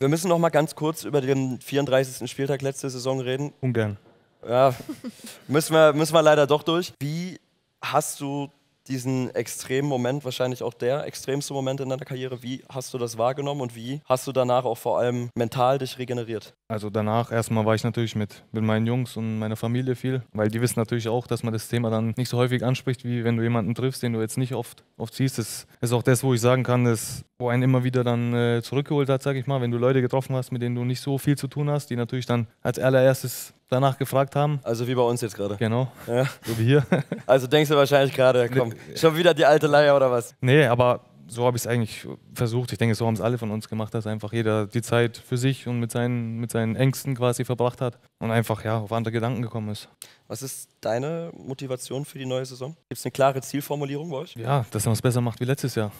Wir müssen noch mal ganz kurz über den 34. Spieltag letzte Saison reden. Ungern. Ja, müssen wir, müssen wir leider doch durch. Wie hast du diesen extremen Moment, wahrscheinlich auch der extremste Moment in deiner Karriere. Wie hast du das wahrgenommen und wie hast du danach auch vor allem mental dich regeneriert? Also danach erstmal war ich natürlich mit, mit meinen Jungs und meiner Familie viel, weil die wissen natürlich auch, dass man das Thema dann nicht so häufig anspricht, wie wenn du jemanden triffst, den du jetzt nicht oft, oft siehst. Das ist auch das, wo ich sagen kann, dass, wo einen immer wieder dann äh, zurückgeholt hat, sag ich mal, wenn du Leute getroffen hast, mit denen du nicht so viel zu tun hast, die natürlich dann als allererstes danach gefragt haben. Also wie bei uns jetzt gerade. Genau. Ja. So wie hier. Also denkst du wahrscheinlich gerade, komm, schon wieder die alte Leier oder was? Nee, aber so habe ich es eigentlich versucht. Ich denke, so haben es alle von uns gemacht, dass einfach jeder die Zeit für sich und mit seinen, mit seinen Ängsten quasi verbracht hat und einfach ja, auf andere Gedanken gekommen ist. Was ist deine Motivation für die neue Saison? Gibt es eine klare Zielformulierung bei euch? Ja, dass man es besser macht wie letztes Jahr.